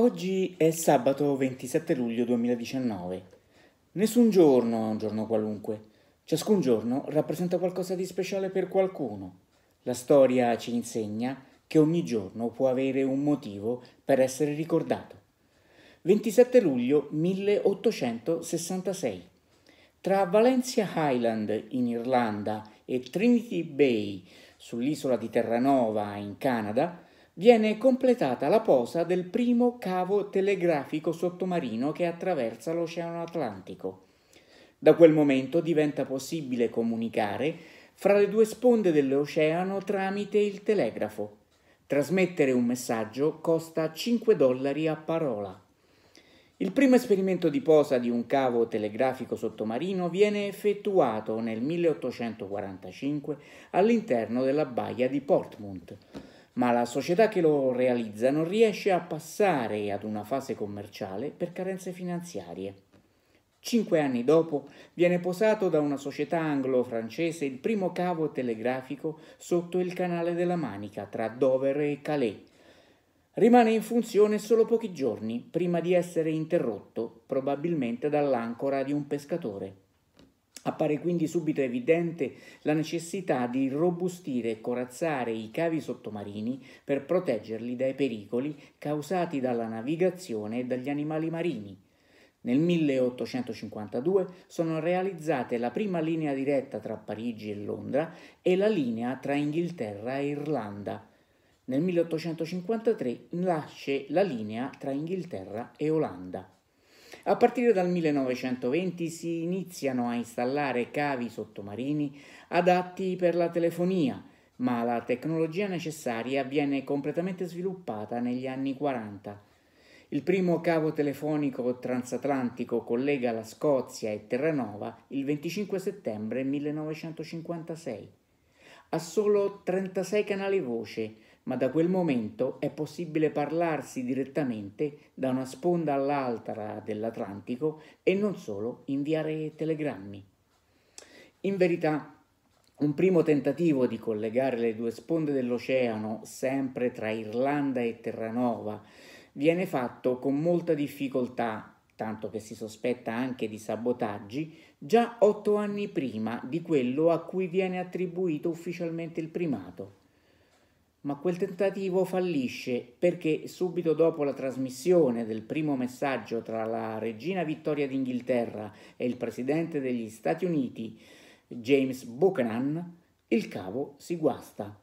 Oggi è sabato 27 luglio 2019. Nessun giorno è un giorno qualunque. Ciascun giorno rappresenta qualcosa di speciale per qualcuno. La storia ci insegna che ogni giorno può avere un motivo per essere ricordato. 27 luglio 1866. Tra Valencia Highland in Irlanda e Trinity Bay sull'isola di Terranova in Canada, viene completata la posa del primo cavo telegrafico sottomarino che attraversa l'Oceano Atlantico. Da quel momento diventa possibile comunicare fra le due sponde dell'oceano tramite il telegrafo. Trasmettere un messaggio costa 5 dollari a parola. Il primo esperimento di posa di un cavo telegrafico sottomarino viene effettuato nel 1845 all'interno della baia di Portmouth ma la società che lo realizza non riesce a passare ad una fase commerciale per carenze finanziarie. Cinque anni dopo viene posato da una società anglo-francese il primo cavo telegrafico sotto il canale della Manica tra Dover e Calais. Rimane in funzione solo pochi giorni prima di essere interrotto, probabilmente dall'ancora di un pescatore. Appare quindi subito evidente la necessità di robustire e corazzare i cavi sottomarini per proteggerli dai pericoli causati dalla navigazione e dagli animali marini. Nel 1852 sono realizzate la prima linea diretta tra Parigi e Londra e la linea tra Inghilterra e Irlanda. Nel 1853 nasce la linea tra Inghilterra e Olanda. A partire dal 1920 si iniziano a installare cavi sottomarini adatti per la telefonia, ma la tecnologia necessaria viene completamente sviluppata negli anni 40. Il primo cavo telefonico transatlantico collega la Scozia e Terranova il 25 settembre 1956. Ha solo 36 canali voce, ma da quel momento è possibile parlarsi direttamente da una sponda all'altra dell'Atlantico e non solo inviare telegrammi. In verità, un primo tentativo di collegare le due sponde dell'oceano, sempre tra Irlanda e Terranova, viene fatto con molta difficoltà, tanto che si sospetta anche di sabotaggi, già otto anni prima di quello a cui viene attribuito ufficialmente il primato ma quel tentativo fallisce perché subito dopo la trasmissione del primo messaggio tra la regina Vittoria d'Inghilterra e il presidente degli Stati Uniti, James Buchanan, il cavo si guasta.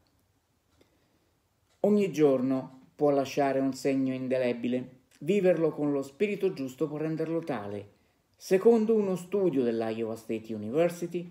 Ogni giorno può lasciare un segno indelebile, viverlo con lo spirito giusto può renderlo tale. Secondo uno studio dell'Iowa State University,